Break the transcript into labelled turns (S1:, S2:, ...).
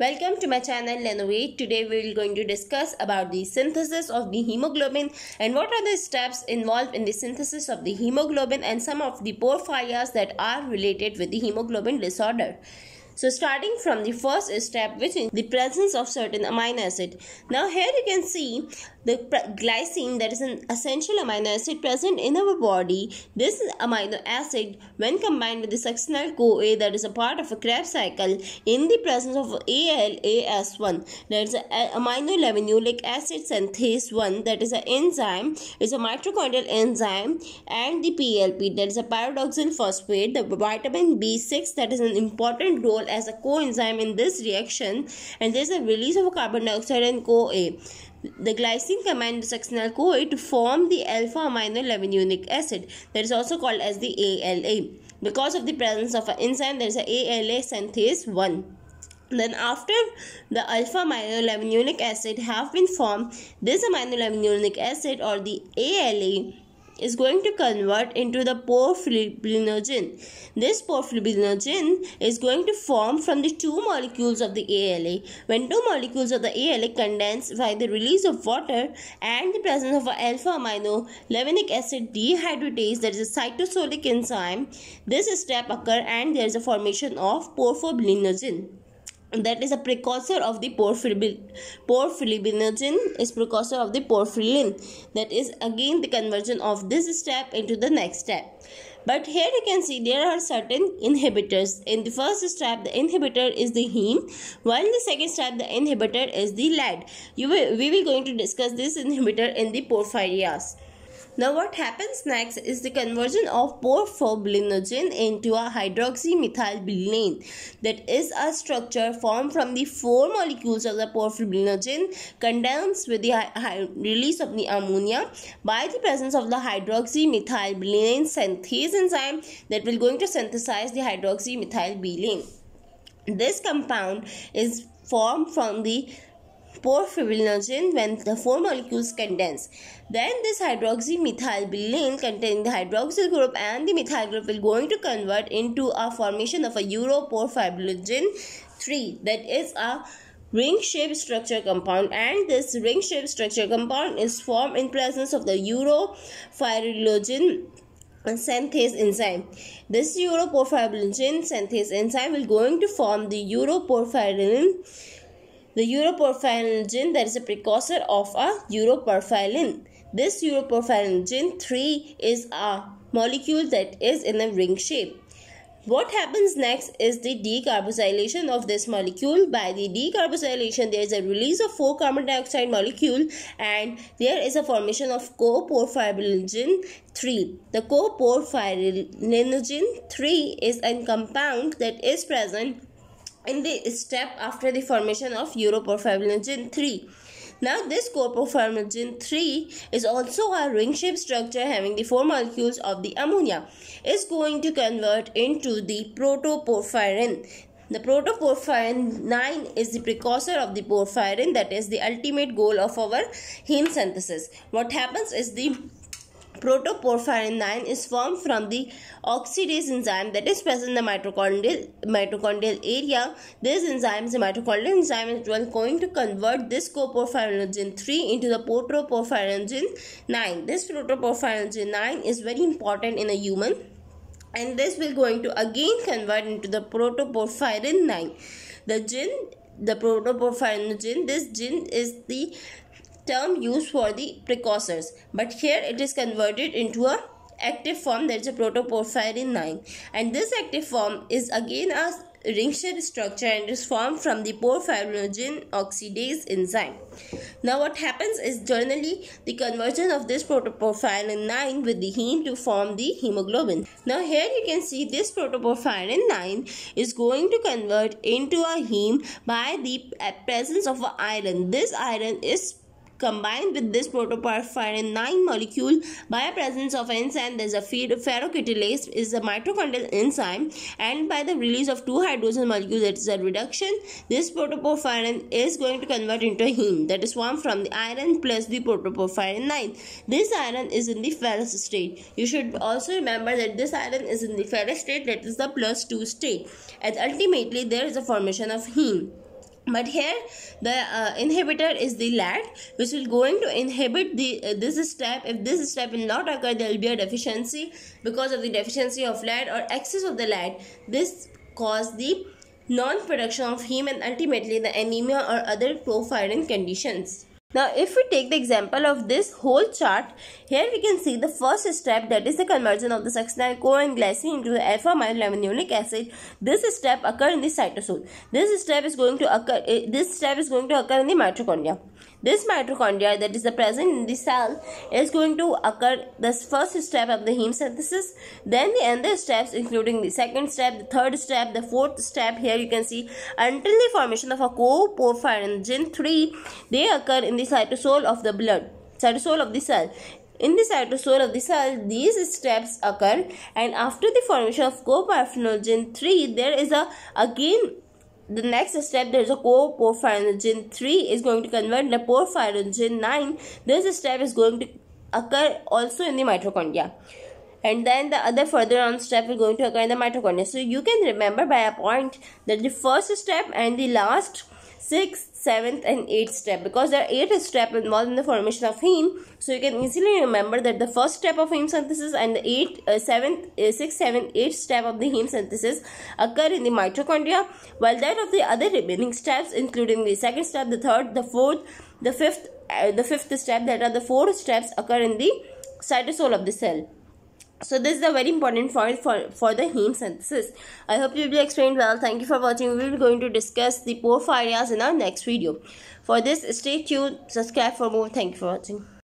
S1: Welcome to my channel Lenovate. Today we are going to discuss about the synthesis of the hemoglobin and what are the steps involved in the synthesis of the hemoglobin and some of the porphyrias that are related with the hemoglobin disorder. So starting from the first step which is the presence of certain amino acid. Now here you can see the glycine that is an essential amino acid present in our body. This amino acid when combined with the succinyl CoA that is a part of a Krebs cycle in the presence of ALAS1 that is a amino like acid synthase 1 that is an enzyme is a mitochondrial enzyme and the PLP that is a pyridoxal phosphate the vitamin B6 that is an important role serve as a coenzyme in this reaction and there is a release of carbon dioxide and CoA. The glycine combines with succinyl CoA to form the alpha amino levinuric acid that is also called as the ALA. Because of the presence of an enzyme there is a ALA synthase 1. Then after the alpha amino levinuric acid have been formed, this amino levinuric acid or the ALA is going to convert into the porphobilinogen. This porphobilinogen is going to form from the two molecules of the ALA. When two molecules of the ALA condense by the release of water and the presence of alpha amino levenic acid dehydratase, that is a cytosolic enzyme, this step occurs and there is a formation of porphobilinogen that is a precursor of the porphyrinogen is precursor of the porphyrin that is again the conversion of this step into the next step but here you can see there are certain inhibitors in the first step the inhibitor is the heme while in the second step the inhibitor is the lead you will, we will going to discuss this inhibitor in the porphyrias now what happens next is the conversion of porphobilinogen into a hydroxymethylbilene that is a structure formed from the four molecules of the porphobilinogen condensed with the release of the ammonia by the presence of the hydroxymethylbilene synthase enzyme that will going to synthesize the hydroxymethylbilene. This compound is formed from the porphyrinologen when the four molecules condense. Then this hydroxymethylbilene containing the hydroxyl group and the methyl group will going to convert into a formation of a uroporphyrinologen 3 that is a ring-shaped structure compound and this ring-shaped structure compound is formed in presence of the uroporphyrinologen synthase enzyme. This uroporphyrinologen synthase enzyme will going to form the uroporphyrin the uroporphyrin gene that is a precursor of a uroporphyrin. This uroporphyrin gene 3 is a molecule that is in a ring shape. What happens next is the decarboxylation of this molecule. By the decarboxylation, there is a release of 4 carbon dioxide molecule and there is a formation of coporphyrogen 3. The coporphyrogen 3 is a compound that is present in the step after the formation of uroporphyrogen 3. Now this coproformyl 3 is also a ring-shaped structure having the four molecules of the ammonia is going to convert into the protoporphyrin. The protoporphyrin 9 is the precursor of the porphyrin that is the ultimate goal of our heme synthesis. What happens is the Protoporphyrin 9 is formed from the oxidase enzyme that is present in the mitochondrial, mitochondrial area. This enzyme is a mitochondrial enzyme is well going to convert this coporphyrinogen 3 into the protoporphyrinogen 9. This protoporphyrinogen 9 is very important in a human and this will going to again convert into the protoporphyrin 9. The gene the protoporphyrin gene this gene is the term used for the precursors but here it is converted into a active form that is a protoporphyrin 9 and this active form is again a ring shaped structure and is formed from the porphyrinogen oxidase enzyme. Now what happens is generally the conversion of this protoporphyrin 9 with the heme to form the hemoglobin. Now here you can see this protoporphyrin 9 is going to convert into a heme by the presence of iron. This iron is combined with this protoporphyrin 9 molecule by presence of enzyme there's a ferrocatalase is a mitochondrial enzyme and by the release of two hydrogen molecules that is a reduction this protoporphyrin is going to convert into a heme that is formed from the iron plus the protoporphyrin 9 this iron is in the ferrous state you should also remember that this iron is in the ferrous state that is the plus 2 state and ultimately there is a formation of heme but here the uh, inhibitor is the lat which will going to inhibit the uh, this step if this step will not occur there will be a deficiency because of the deficiency of lat or excess of the lat this cause the non-production of heme and ultimately the anemia or other prophyrin conditions now if we take the example of this whole chart, here we can see the first step that is the conversion of the succinylcholine into the alpha mylaminomic acid. This step occurs in the cytosol. This step is going to occur eh, this step is going to occur in the mitochondria. This mitochondria that is the present in the cell is going to occur the first step of the heme synthesis. Then the other steps including the second step, the third step, the fourth step here you can see until the formation of a coprophyrin 3 they occur in the cytosol of the blood cytosol of the cell in the cytosol of the cell, these steps occur and after the formation of coprophyrin 3, there is a again the next step there's a co-porphyrogen 3 is going to convert the porphyrogen 9 this step is going to occur also in the mitochondria and then the other further on step is going to occur in the mitochondria so you can remember by a point that the first step and the last 6th, 7th and 8th step because there are 8 steps involved in the formation of heme. So you can easily remember that the first step of heme synthesis and the 8, uh, 7th, uh, 6th, 7th, 8th step of the heme synthesis occur in the mitochondria while that of the other remaining steps including the second step, the third, the fourth, the fifth, uh, the fifth step that are the four steps occur in the cytosol of the cell so this is a very important point for, for the heme synthesis. I hope you will explained well. Thank you for watching. We will going to discuss the porphyrias in our next video. For this, stay tuned, subscribe for more. Thank you for watching.